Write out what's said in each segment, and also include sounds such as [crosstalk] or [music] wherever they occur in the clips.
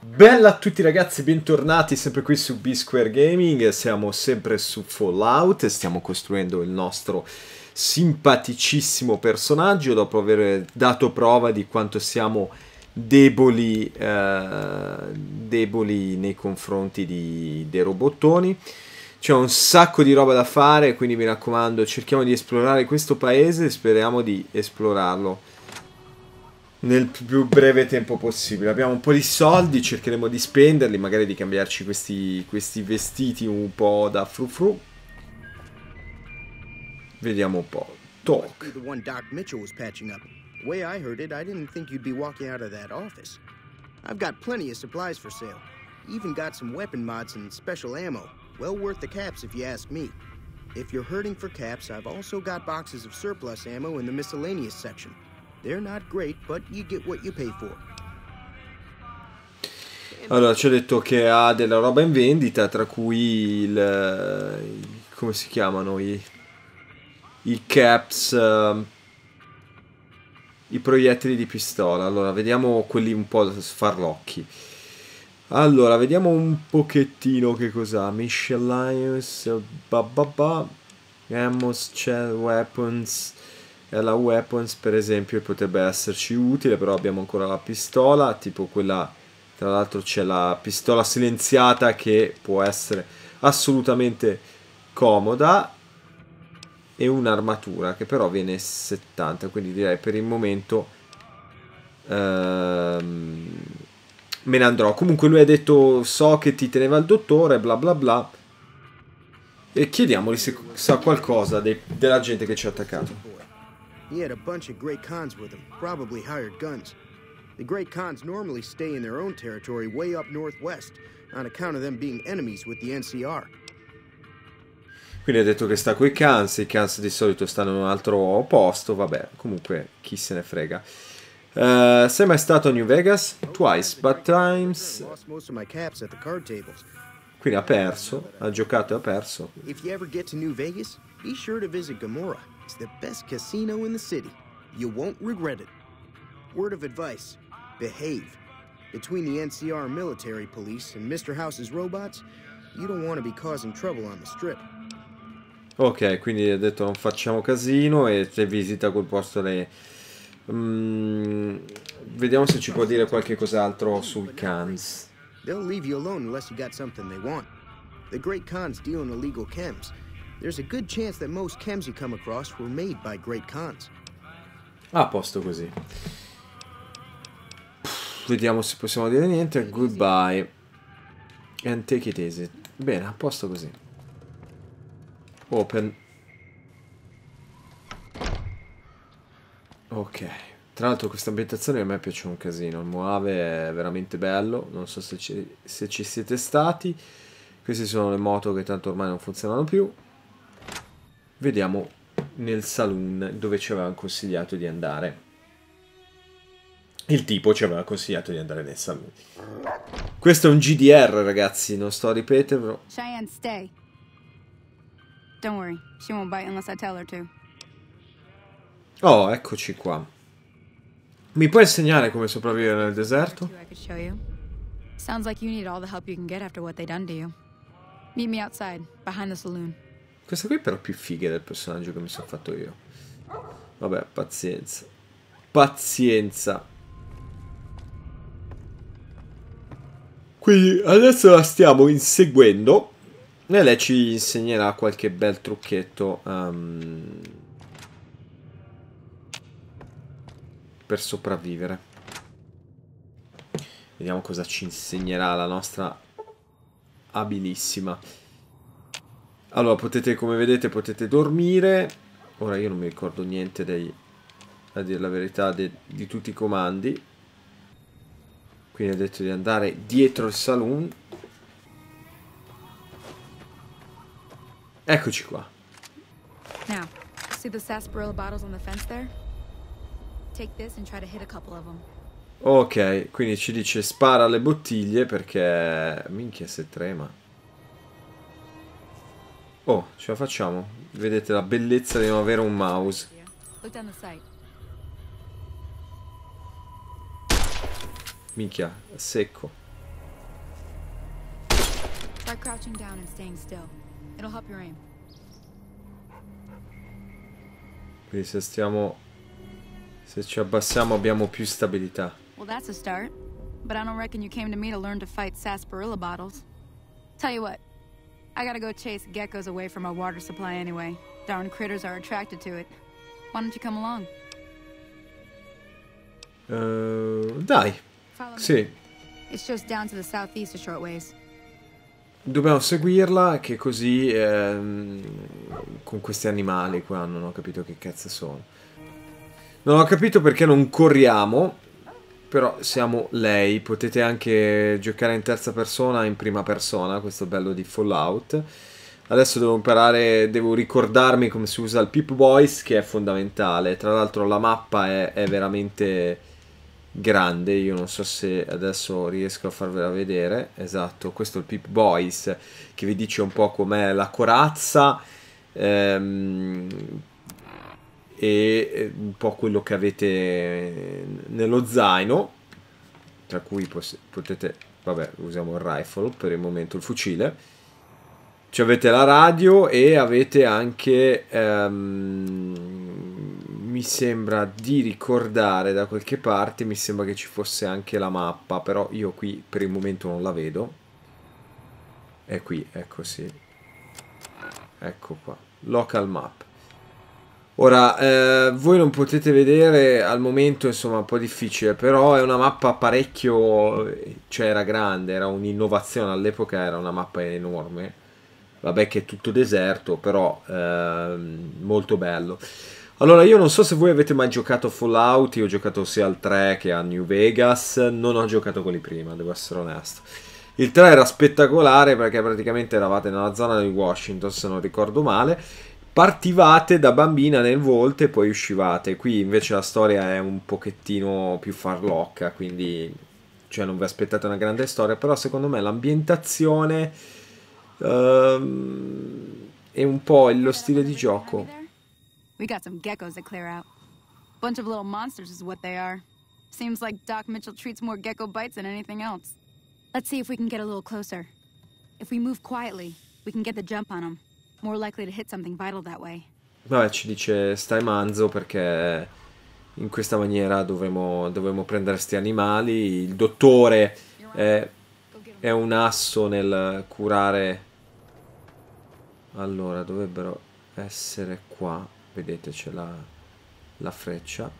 Bella a tutti ragazzi, bentornati sempre qui su B-Square Gaming, siamo sempre su Fallout e stiamo costruendo il nostro simpaticissimo personaggio dopo aver dato prova di quanto siamo deboli, eh, deboli nei confronti di, dei robottoni. C'è un sacco di roba da fare, quindi mi raccomando cerchiamo di esplorare questo paese e speriamo di esplorarlo nel più breve tempo possibile. Abbiamo un po' di soldi, cercheremo di spenderli, magari di cambiarci questi, questi vestiti un po' da frufru. Vediamo un po'. Talk. The one Doc Mitchell up. The way I heard it, I didn't think you'd be walking out of that office. I've got plenty of supplies for sale. Even got some weapon mods and special ammo. Well worth the caps if you ask me. If you're hurting for caps, I've also got boxes of surplus ammo in the miscellaneous section. They're not great, but you get what you pay for. Allora, ci ho detto che ha della roba in vendita, tra cui il... Eh, come si chiamano i... i caps... Uh, i proiettili di pistola. Allora, vediamo quelli un po' sfarlocchi. Allora, vediamo un pochettino che cos'ha. ba ba ba, ammo, shell, weapons e eh, alla weapons per esempio potrebbe esserci utile però abbiamo ancora la pistola tipo quella tra l'altro c'è la pistola silenziata che può essere assolutamente comoda e un'armatura che però viene 70 quindi direi per il momento ehm, me ne andrò comunque lui ha detto so che ti teneva il dottore bla bla bla e chiediamoli se sa qualcosa dei, della gente che ci ha attaccato He had a bunch of Great Cons with him, probably hired guns. The Great Cons normally stay in their own territory way up northwest, on account of them being enemies with the NCR. Quindi ha detto che sta coi Khans, i Khans di solito stanno in un altro posto, vabbè, comunque chi se ne frega. Uh, sei mai stato a New Vegas? Twice, but times... Quindi ha perso, ha giocato e ha perso. If you ever get to New Vegas, be sure to visit Gomorrah. It's the best casino in the city. You won't regret it. Word of advice behave. Between the NCR military police and Mr. House's robots, you don't want to be causing trouble on the strip. Ok, quindi ha detto non facciamo casino e se visita quel posto le... Mm, vediamo se ci può dire qualche cos'altro sul Khans. They'll leave you alone unless you got something they want. The great Cons deal in illegal chems. There's a good chance that most chems you come across were made by great cons. a posto così. Pff, vediamo se possiamo dire niente. Goodbye. And take it easy. Bene, a posto così. Open. Ok. Tra l'altro questa ambientazione a me piace un casino, il Moave è veramente bello, non so se ci, se ci siete stati. Queste sono le moto che tanto ormai non funzionano più vediamo nel saloon dove ci avevano consigliato di andare. Il tipo ci aveva consigliato di andare nel saloon. Questo è un GDR, ragazzi, non sto a ripeterlo. Cheyenne, stay. Don't worry, she won't bite unless I tell her to. Oh, eccoci qua. Mi puoi insegnare come sopravvivere nel deserto? Sounds like you need all the help you can get after what they done to you. Meet me outside, behind the saloon. Questa qui è però più figa del personaggio che mi sono fatto io. Vabbè, pazienza. Pazienza. Quindi adesso la stiamo inseguendo. E lei ci insegnerà qualche bel trucchetto. Um, per sopravvivere. Vediamo cosa ci insegnerà la nostra abilissima. Allora, potete, come vedete, potete dormire. Ora io non mi ricordo niente dei, a dire la verità, de, di tutti i comandi. Quindi ho detto di andare dietro il saloon. Eccoci qua. Now, see the sarsaparilla bottles on the fence there? Take this and try to hit a couple of them. Ok, quindi ci dice spara le bottiglie perché... Minchia se trema. Oh, ce la facciamo. Vedete la bellezza di non avere un mouse. Minchia, secco. By crouching down and staying still, it'll help your aim. Quindi se stiamo se ci abbassiamo abbiamo più stabilità. Well, that's a start. But I don't reckon you came to me to learn to fight sarsaparilla bottles. Tell you what, i gotta go chase geckos away from our water supply anyway. Darn critters are attracted to it. Why don't you come along? Uh, dai. Sì. It's just down to the southeast a short ways. Dobbiamo seguirla che così ehm, con questi animali qua non ho capito che cazzo sono. Non ho capito perché non corriamo però siamo lei, potete anche giocare in terza persona in prima persona, questo bello di Fallout. Adesso devo imparare, devo ricordarmi come si usa il Pip Boys che è fondamentale. Tra l'altro la mappa è, è veramente grande, io non so se adesso riesco a farvela vedere. Esatto, questo è il Pip Boys che vi dice un po' com'è la corazza. Ehm, e un po' quello che avete nello zaino, tra cui potete, vabbè, usiamo il rifle per il momento, il fucile. ci avete la radio e avete anche, um, mi sembra di ricordare da qualche parte, mi sembra che ci fosse anche la mappa, però io qui per il momento non la vedo. È qui, ecco sì. Ecco qua, local map. Ora, eh, voi non potete vedere al momento, insomma, un po' difficile, però è una mappa parecchio, cioè era grande, era un'innovazione, all'epoca era una mappa enorme, vabbè che è tutto deserto, però eh, molto bello. Allora, io non so se voi avete mai giocato Fallout, io ho giocato sia al 3 che a New Vegas, non ho giocato quelli prima, devo essere onesto. Il 3 era spettacolare perché praticamente eravate nella zona di Washington, se non ricordo male, partivate da bambina nel volto e poi uscivate. Qui invece la storia è un pochettino più farlocca, quindi cioè, non vi aspettate una grande storia, però secondo me l'ambientazione um, ehm, e un po' lo stile di gioco. We got some geckos to clear out. Bunch of little monsters is what they are. Seems like Doc Mitchell treats more gecko bites than anything else. Let's see if we can get a little closer. If we move quietly, we can get the jump on them. Vabbè, ci dice stai manzo perché in questa maniera dovremo, dovremo prendere questi animali. Il dottore è, è un asso nel curare. Allora, dovrebbero essere qua. Vedete, c'è la, la freccia.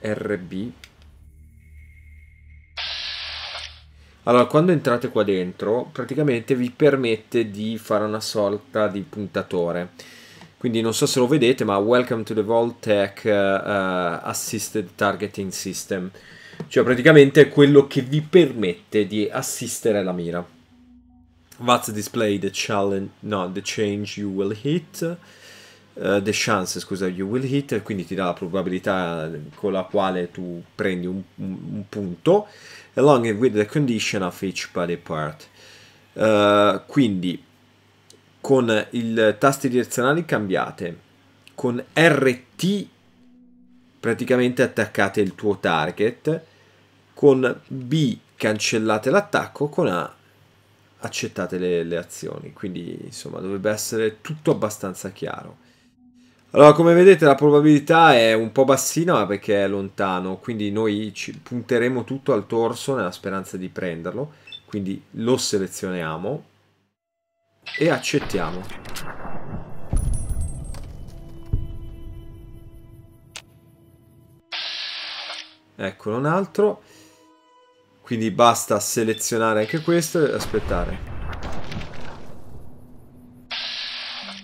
RB Allora, quando entrate qua dentro, praticamente vi permette di fare una sorta di puntatore. Quindi non so se lo vedete, ma Welcome to the Vault Tech uh, Assisted Targeting System. Cioè praticamente è quello che vi permette di assistere la mira. What's display the challenge, no, the change you will hit uh, the chance, scusa, you will hit, quindi ti dà la probabilità con la quale tu prendi un, un, un punto, along with the condition of each body part. Uh, quindi con i tasti direzionali cambiate, con RT praticamente attaccate il tuo target, con B cancellate l'attacco, con A accettate le, le azioni. Quindi insomma dovrebbe essere tutto abbastanza chiaro. Allora, come vedete la probabilità è un po' bassina perché è lontano, quindi noi punteremo tutto al torso nella speranza di prenderlo, quindi lo selezioniamo e accettiamo. Eccolo un altro, quindi basta selezionare anche questo e aspettare.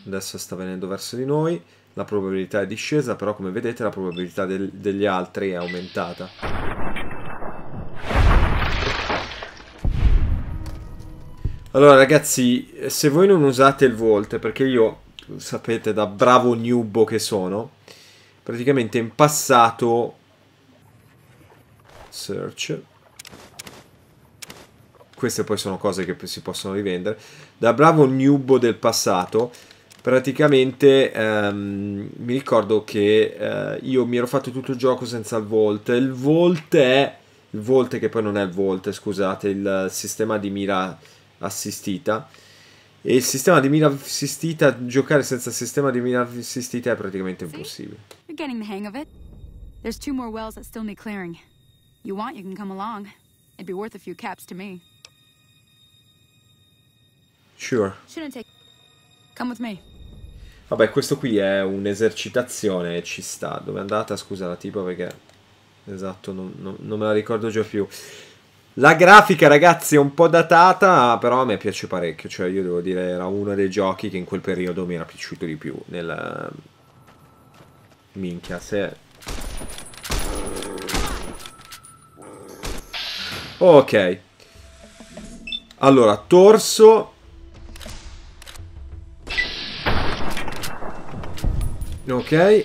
adesso sta venendo verso di noi, la probabilità è discesa, però come vedete la probabilità del, degli altri è aumentata. Allora ragazzi, se voi non usate il Volt, perché io, sapete, da bravo nubo che sono, praticamente in passato... Search, queste poi sono cose che si possono rivendere. Da bravo nubo del passato praticamente ehm, mi ricordo che eh, io mi ero fatto tutto il gioco senza il Volt. Il Volt è il Volt che poi non è il Volt, scusate, il sistema di mira assistita. E il sistema di mira assistita, giocare senza il sistema di mira assistita è praticamente impossibile. You're getting the hang of it. There's two more wells that still need clearing. You want, you can come along. It'd be worth a few caps to me. Sure. Shouldn't take. Come with me. Vabbè, questo qui è un'esercitazione, e ci sta. Dove è andata? Scusa la tipo perché... Esatto, non, non, non me la ricordo già più. La grafica, ragazzi, è un po' datata, però a me piace parecchio. Cioè, io devo dire, era uno dei giochi che in quel periodo mi era piaciuto di più. Nella... Minchia, se... Ok. Allora, torso Ok.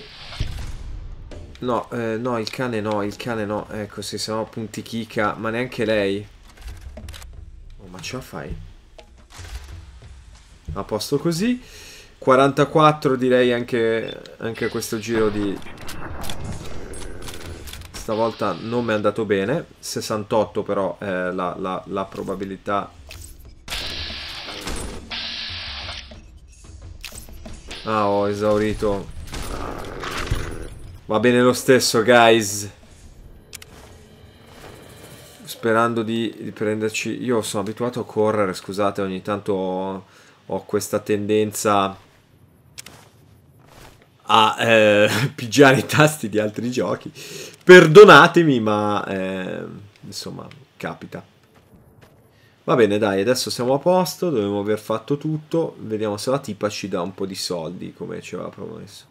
No, eh, no, il cane no, il cane no. Ecco, se sennò punti Kika, ma neanche lei. Oh, ma ce la fai? A posto così. 44 direi anche, anche questo giro di... Stavolta non mi è andato bene. 68 però è eh, la, la, la probabilità Ah, ho esaurito Va bene lo stesso, guys. Sperando di, di prenderci... Io sono abituato a correre, scusate, ogni tanto ho, ho questa tendenza a eh, [laughs] pigiare i tasti di altri giochi. Perdonatemi, ma eh, insomma, capita. Va bene, dai, adesso siamo a posto, dovremmo aver fatto tutto. Vediamo se la tipa ci dà un po' di soldi, come ci aveva promesso.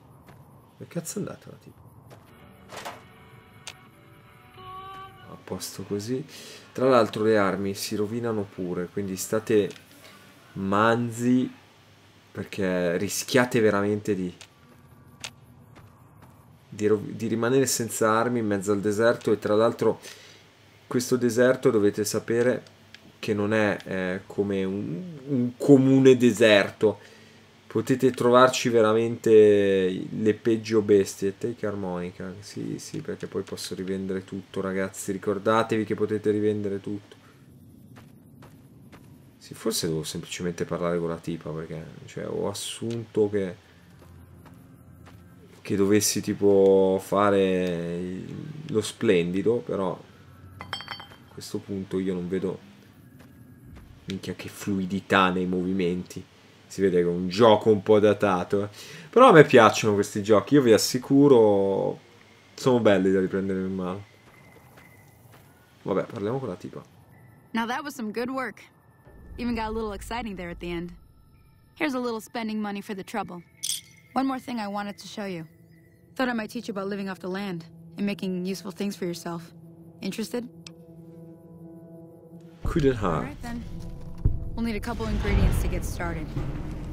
Che cazzo è andata la tipa? a posto così tra l'altro le armi si rovinano pure quindi state manzi perché rischiate veramente di di, di rimanere senza armi in mezzo al deserto e tra l'altro questo deserto dovete sapere che non è eh, come un, un comune deserto potete trovarci veramente le peggio bestie. Take Harmonica, sì, sì, perché poi posso rivendere tutto, ragazzi. Ricordatevi che potete rivendere tutto. Sì, forse devo semplicemente parlare con la tipa, perché cioè, ho assunto che che dovessi tipo fare lo splendido, però a questo punto io non vedo minchia che fluidità nei movimenti si vede che è un gioco un po' datato. Eh. Però a me piacciono questi giochi, io vi assicuro, sono belli da riprendere in mano. Vabbè, parliamo con la tipa. Now that was some good work. Even got a little exciting there at the end. Here's a little spending money for the trouble. One more thing I wanted to show you. Thought I might teach you about living off the land and making useful things for yourself. Interested? Coup de right, then. We'll need a couple ingredients to get started.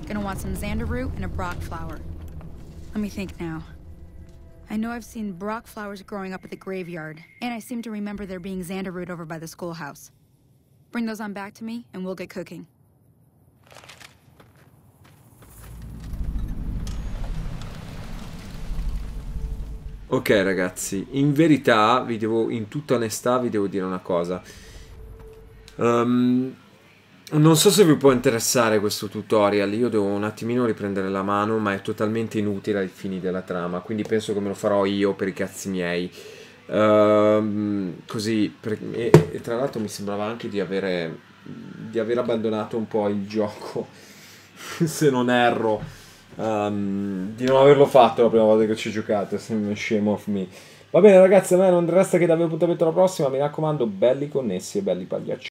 Gonna want some xander root and a brock flower. Let me think now. I know I've seen brock flowers growing up at the graveyard, and I seem to remember there being xander root over by the schoolhouse. Bring those on back to me, and we'll get cooking. Ok ragazzi, in verità, vi devo, in tutta onestà, vi devo dire una cosa. Um, Non so se vi può interessare questo tutorial, io devo un attimino riprendere la mano, ma è totalmente inutile ai fini della trama, quindi penso che me lo farò io per i cazzi miei. Uh, così, per, e, e, tra l'altro mi sembrava anche di, avere, di aver abbandonato un po' il gioco, [laughs] se non erro, um, di non averlo fatto la prima volta che ci ho giocato, shame of me. Va bene ragazzi, a me non resta che darvi appuntamento alla prossima, mi raccomando, belli connessi e belli pagliacci.